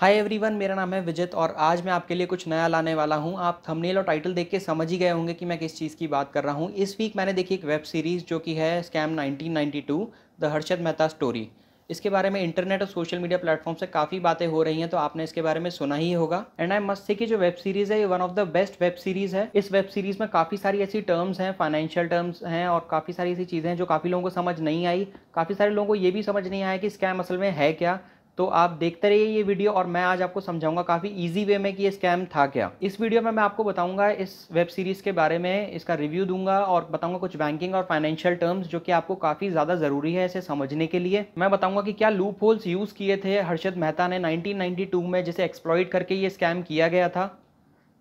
hi everyone मेरा नाम है विजित और आज मैं आपके लिए कुछ नया लाने वाला हूं आप थंबनेल और टाइटल देख के समझ ही गए होंगे कि मैं किस चीज़ की बात कर रहा हूं इस वीक मैंने देखी एक वेब सीरीज़ जो कि है scam 1992 the Harshad Mehta story इसके बारे में इंटरनेट और सोशल मीडिया प्लेटफॉर्म से काफ़ी बातें हो रही हैं तो आपने इसके बारे में सुना ही होगा एंड आई मस्ट से कि जो वेब सीरीज़ है ये one of the best web series है इस वेब सीरीज़ में काफ़ी सारी ऐसी टर्म्स हैं फाइनेंशियल टर्म्स हैं और काफ़ी सारी ऐसी चीज़ें हैं जो काफ़ी लोगों को समझ नहीं आई काफ़ी सारे लोगों को ये भी समझ नहीं आया कि स्कैम असल में है क्या तो आप देखते रहिए ये वीडियो और मैं आज आपको समझाऊंगा काफ़ी इजी वे में कि ये स्कैम था क्या इस वीडियो में मैं आपको बताऊंगा इस वेब सीरीज़ के बारे में इसका रिव्यू दूंगा और बताऊंगा कुछ बैंकिंग और फाइनेंशियल टर्म्स जो कि आपको काफ़ी ज़्यादा ज़रूरी है इसे समझने के लिए मैं बताऊंगा कि क्या लूप होल्स यूज़ किए थे हर्षद मेहता ने नाइनटीन में जिसे एक्सप्लॉइड करके ये स्कैम किया गया था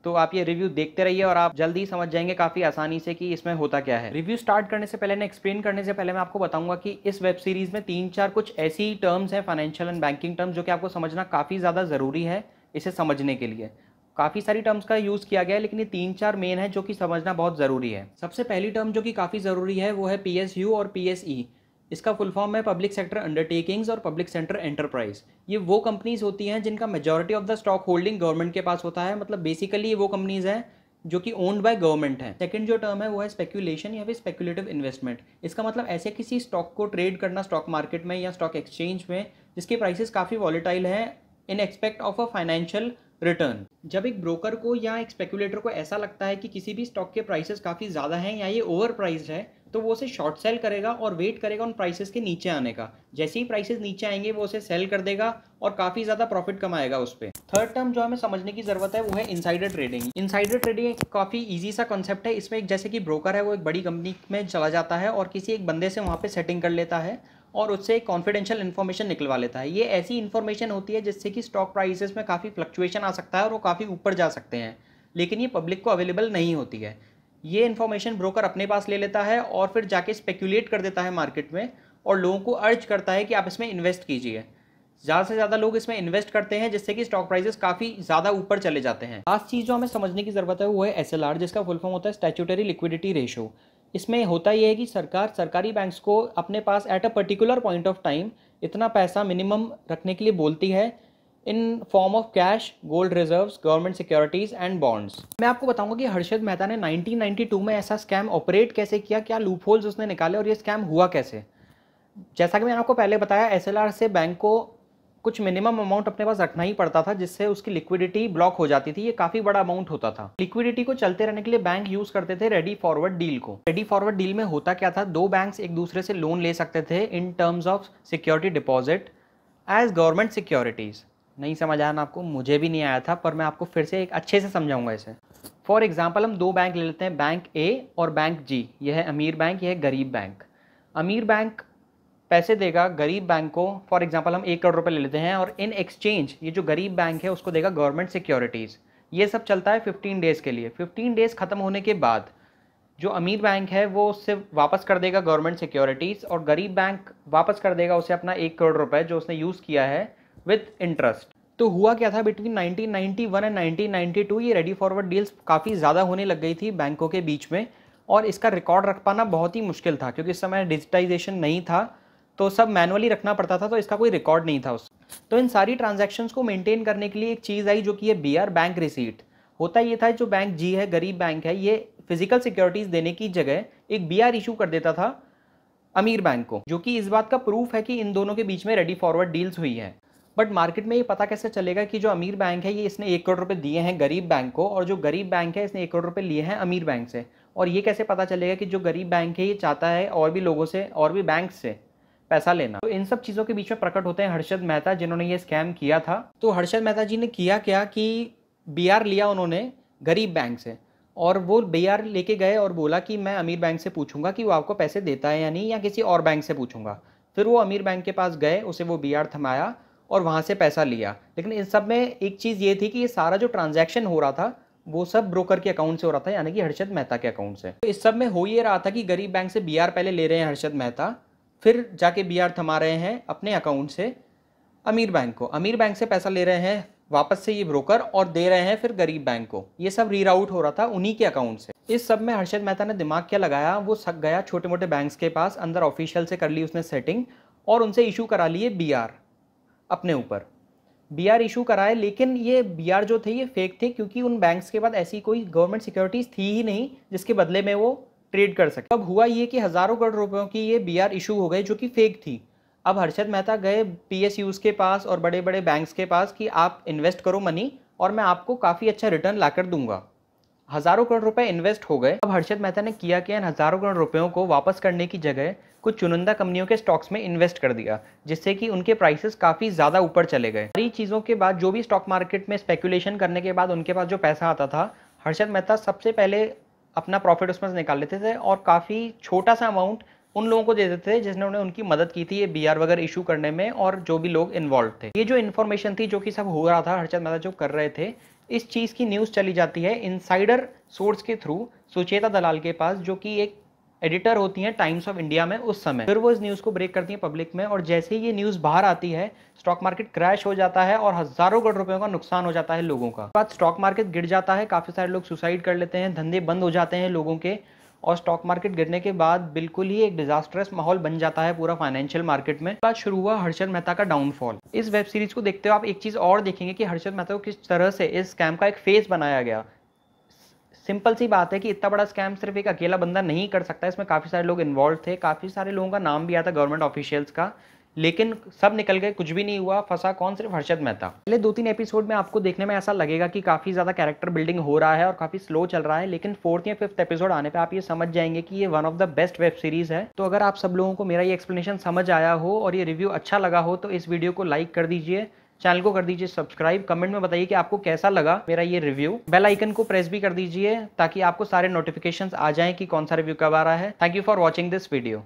तो आप ये रिव्यू देखते रहिए और आप जल्दी समझ जाएंगे काफ़ी आसानी से कि इसमें होता क्या है रिव्यू स्टार्ट करने से पहले ना एक्सप्लेन करने से पहले मैं आपको बताऊंगा कि इस वेब सीरीज़ में तीन चार कुछ ऐसी टर्म्स हैं फाइनेंशियल एंड बैंकिंग टर्म्स जो कि आपको समझना काफ़ी ज़्यादा ज़रूरी है इसे समझने के लिए काफ़ी सारी टर्म्स का यूज़ किया गया है लेकिन ये तीन चार मेन है जो कि समझना बहुत ज़रूरी है सबसे पहली टर्म जो कि काफ़ी ज़रूरी है वो है पी और पी इसका फुल फॉर्म है पब्लिक सेक्टर अंडरटेकिंग्स और पब्लिक सेक्टर एंटरप्राइज ये वो कंपनीज होती हैं जिनका majority of the stock holding government के पास होता है मतलब बेसिकली ये वो कंपनीज हैं जो कि ओन्ड बाय गवर्नमेंट है सेकंड जो टर्म है वो है स्पेकुलेशन या फिर स्पेकुलेटिव इन्वेस्टमेंट इसका मतलब ऐसे किसी स्टॉक को ट्रेड करना स्टॉक मार्केट में या स्टॉक एक्सचेंज में जिसके प्राइसेस काफ़ी वॉलीटाइल हैं in expect of a financial return जब एक ब्रोकर को या एक स्पेकुलेटर को ऐसा लगता है कि किसी भी स्टॉक के प्राइसेस काफ़ी ज़्यादा हैं या ये ओवर प्राइज है तो वो उसे शॉर्ट सेल करेगा और वेट करेगा उन प्राइसेस के नीचे आने का जैसे ही प्राइसेस नीचे आएंगे वो उसे सेल कर देगा और काफ़ी ज़्यादा प्रॉफिट कमाएगा उस पर थर्ड टर्म जो हमें समझने की ज़रूरत है वो है इनसाइडर ट्रेडिंग इनसाइडर ट्रेडिंग एक काफ़ी ईजी सा कॉन्सेप्ट है इसमें एक जैसे कि ब्रोकर है वो एक बड़ी कंपनी में चला जाता है और किसी एक बंदे से वहाँ पर सेटिंग कर लेता है और उससे एक कॉन्फिडेंशियल इन्फॉर्मेशन निकलवा लेता है ये ऐसी इन्फॉर्मेशन होती है जिससे कि स्टॉक प्राइसेस में काफ़ी फ्लक्चुएशन आ सकता है और वो काफ़ी ऊपर जा सकते हैं लेकिन ये पब्लिक को अवेलेबल नहीं होती है ये इन्फॉर्मेशन ब्रोकर अपने पास ले लेता है और फिर जाके स्पेक्यूलेट कर देता है मार्केट में और लोगों को अर्ज करता है कि आप इसमें इन्वेस्ट कीजिए ज़्यादा से ज़्यादा लोग इसमें इन्वेस्ट करते हैं जिससे कि स्टॉक प्राइसेस काफ़ी ज़्यादा ऊपर चले जाते हैं लास्ट चीज़ जो हमें समझने की ज़रूरत है वो है एस जिसका फुल फॉर्म होता है स्टैचुटरी लिक्विडिटी रेशो इसमें होता यह है कि सरकार सरकारी बैंक्स को अपने पास at a particular point of time इतना पैसा मिनिमम रखने के लिए बोलती है in form of cash gold reserve government securities and bonds मैं आपको बताऊंगा कि हर्षद मेहता ने 1992 में ऐसा स्कैम ऑपरेट कैसे किया क्या लूप होल्स उसने निकाले और ये स्कैम हुआ कैसे जैसा कि मैंने आपको पहले बताया एस से बैंक को कुछ मिनिमम अमाउंट अपने पास रखना ही पड़ता था जिससे उसकी लिक्विडिटी ब्लॉक हो जाती थी ये काफ़ी बड़ा अमाउंट होता था लिक्विडिटी को चलते रहने के लिए बैंक यूज़ करते थे रेडी फॉरवर्ड डील को रेडी फॉरवर्ड डील में होता क्या था दो बैंक एक दूसरे से लोन ले सकते थे in terms of security deposit as government securities नहीं समझ आया ना आपको मुझे भी नहीं आया था पर मैं आपको फिर से एक अच्छे से समझाऊंगा इसे फॉर एग्ज़ाम्पल हम दो बैंक ले लेते हैं बैंक ए और बैंक जी यह है अमीर बैंक यह है गरीब बैंक अमीर बैंक पैसे देगा गरीब बैंक को फॉर एग्जाम्पल हम एक करोड़ रुपये ले लेते हैं और इन एक्सचेंज ये जो गरीब बैंक है उसको देगा गवर्नमेंट सिक्योरिटीज़ ये सब चलता है फिफ्टीन डेज़ के लिए फिफ्टीन डेज़ ख़त्म होने के बाद जो अमीर बैंक है वो उससे वापस कर देगा गवर्नमेंट सिक्योरिटीज़ और गरीब बैंक वापस कर देगा उसे अपना एक करोड़ रुपए जो उसने यूज़ किया है विथ इंटरेस्ट तो हुआ क्या था बिटवीन 1991 एंड 1992 ये रेडी फॉरवर्ड डील्स काफ़ी ज़्यादा होने लग गई थी बैंकों के बीच में और इसका रिकॉर्ड रख पाना बहुत ही मुश्किल था क्योंकि इस समय डिजिटाइजेशन नहीं था तो सब मैनुअली रखना पड़ता था तो इसका कोई रिकॉर्ड नहीं था उस तो इन सारी ट्रांजेक्शन्स को मेनटेन करने के लिए एक चीज़ आई जो कि है बी आर बैंक रिसीट होता ये था जो बैंक जी है गरीब बैंक है ये फिजिकल सिक्योरिटीज़ देने की जगह एक बी आर इशू कर देता था अमीर बैंक को जो कि इस बात का प्रूफ है कि इन दोनों के बीच में रेडी फॉरवर्ड डील्स हुई है बट मार्केट में ये पता कैसे चलेगा कि जो अमीर बैंक है ये इसने एक करोड़ रुपए दिए हैं गरीब बैंक को और जो गरीब बैंक है इसने एक करोड़ रुपए लिए हैं अमीर बैंक से और ये कैसे पता चलेगा कि जो गरीब बैंक है ये चाहता है और भी लोगों से और भी बैंक से पैसा लेना तो इन सब चीज़ों के बीच में प्रकट होते हैं हर्षद मेहता जिन्होंने ये स्कैम किया था तो हर्षद मेहता जी ने किया क्या कि बी लिया उन्होंने गरीब बैंक से और वो बी लेके गए और बोला कि मैं अमीर बैंक से पूछूंगा कि वो आपको पैसे देता है या नहीं या किसी और बैंक से पूछूंगा फिर वो अमीर बैंक के पास गए उसे वो बी थमाया और वहाँ से पैसा लिया लेकिन इन सब में एक चीज़ ये थी कि ये सारा जो ट्रांजैक्शन हो रहा था वो सब ब्रोकर के अकाउंट से हो रहा था यानी कि हर्षद मेहता के अकाउंट से तो इस सब में हो ये रहा था कि गरीब बैंक से बीआर पहले ले रहे हैं हर्षद मेहता फिर जाके बीआर थमा रहे हैं अपने अकाउंट से अमीर बैंक को अमीर बैंक से पैसा ले रहे हैं वापस से ये ब्रोकर और दे रहे हैं फिर गरीब बैंक को ये सब रीराउट हो रहा था उन्हीं के अकाउंट से इस सब में हर्षद मेहता ने दिमाग क्या लगाया वो सक गया छोटे मोटे बैंक के पास अंदर ऑफिशियल से कर ली उसने सेटिंग और उनसे इशू करा लिए बी अपने ऊपर बी आर इशू कराए लेकिन ये बी आर जो थे ये फेक थे क्योंकि उन बैंक्स के बाद ऐसी कोई गवर्नमेंट सिक्योरिटीज़ थी ही नहीं जिसके बदले में वो ट्रेड कर सकते अब हुआ ये कि हज़ारों करोड़ रुपयों की ये बी आर इशू हो गई जो कि फेक थी अब हर्षद मेहता गए पी एस यूज़ के पास और बड़े बड़े बैंक्स के पास कि आप इन्वेस्ट करो मनी और मैं आपको काफ़ी अच्छा रिटर्न लाकर दूंगा हजारों करोड़ रुपए इन्वेस्ट हो गए अब हर्षद मेहता ने किया कि इन हजारों करोड़ रुपयों को वापस करने की जगह कुछ चुनिंदा कंपनियों के स्टॉक्स में इन्वेस्ट कर दिया जिससे कि उनके प्राइसेस काफ़ी ज़्यादा ऊपर चले गए सारी चीज़ों के बाद जो भी स्टॉक मार्केट में स्पेकुलेशन करने के बाद उनके पास जो पैसा आता था हर्षद मेहता सबसे पहले अपना प्रॉफिट उसमें निकाल लेते थे और काफ़ी छोटा सा अमाउंट उन लोगों को दे देते थे जिसने उन्हें उनकी मदद की थी ये बी आर वगैरह इशू करने में और जो भी लोग इन्वॉल्व थे ये जो इन्फॉर्मेशन थी जो कि सब हो रहा था हर्षद मेहता जो कर रहे थे इस चीज़ की न्यूज़ चली जाती है इनसाइडर सोर्स के थ्रू सुचेता दलाल के पास जो कि एक एडिटर होती हैं टाइम्स ऑफ इंडिया में उस समय फिर वो इस न्यूज़ को ब्रेक करती हैं पब्लिक में और जैसे ही ये न्यूज़ बाहर आती है स्टॉक मार्केट क्रैश हो जाता है और हज़ारों करोड़ रुपयों का नुकसान हो जाता है लोगों का बाद स्टॉक मार्केट गिर जाता है काफ़ी सारे लोग सुसाइड कर लेते हैं धंधे बंद हो जाते हैं लोगों के और स्टॉक मार्केट गिरने के बाद बिल्कुल ही एक डिजास्टरस माहौल बन जाता है पूरा फाइनेंशियल मार्केट में बाद शुरू हुआ हर्षद मेहता का डाउनफॉल इस वेब सीरीज को देखते हो आप एक चीज़ और देखेंगे कि हर्षद मेहता को किस तरह से इस स्कैम का एक फेस बनाया गया सिंपल सी बात है कि इतना बड़ा स्कैम सिर्फ एक अकेला बंदा नहीं कर सकता इसमें काफ़ी सारे लोग इन्वॉल्व थे काफ़ी सारे लोगों का नाम भी आया था गवर्नमेंट ऑफिशियल्स का लेकिन सब निकल गए कुछ भी नहीं हुआ फंसा कौन सिर्फ हर्षद मेहता पहले दो तीन एपिसोड में आपको देखने में ऐसा लगेगा कि काफ़ी ज़्यादा कैरेक्टर बिल्डिंग हो रहा है और काफ़ी स्लो चल रहा है लेकिन फोर्थ या फिफ्थ एपिसोड आने पर आप ये समझ जाएंगे कि ये one of the best web series है तो अगर आप सब लोगों को मेरा ये एक्सप्लेनेशन समझ आया हो और ये रिव्यू अच्छा लगा हो तो इस वीडियो को लाइक कर दीजिए चैनल को कर दीजिए सब्सक्राइब कमेंट में बताइए कि आपको कैसा लगा मेरा ये रिव्यू बेल आइकन को प्रेस भी कर दीजिए ताकि आपको सारे नोटिफिकेशंस आ जाएं कि कौन सा रिव्यू कब आ रहा है thank you for watching this video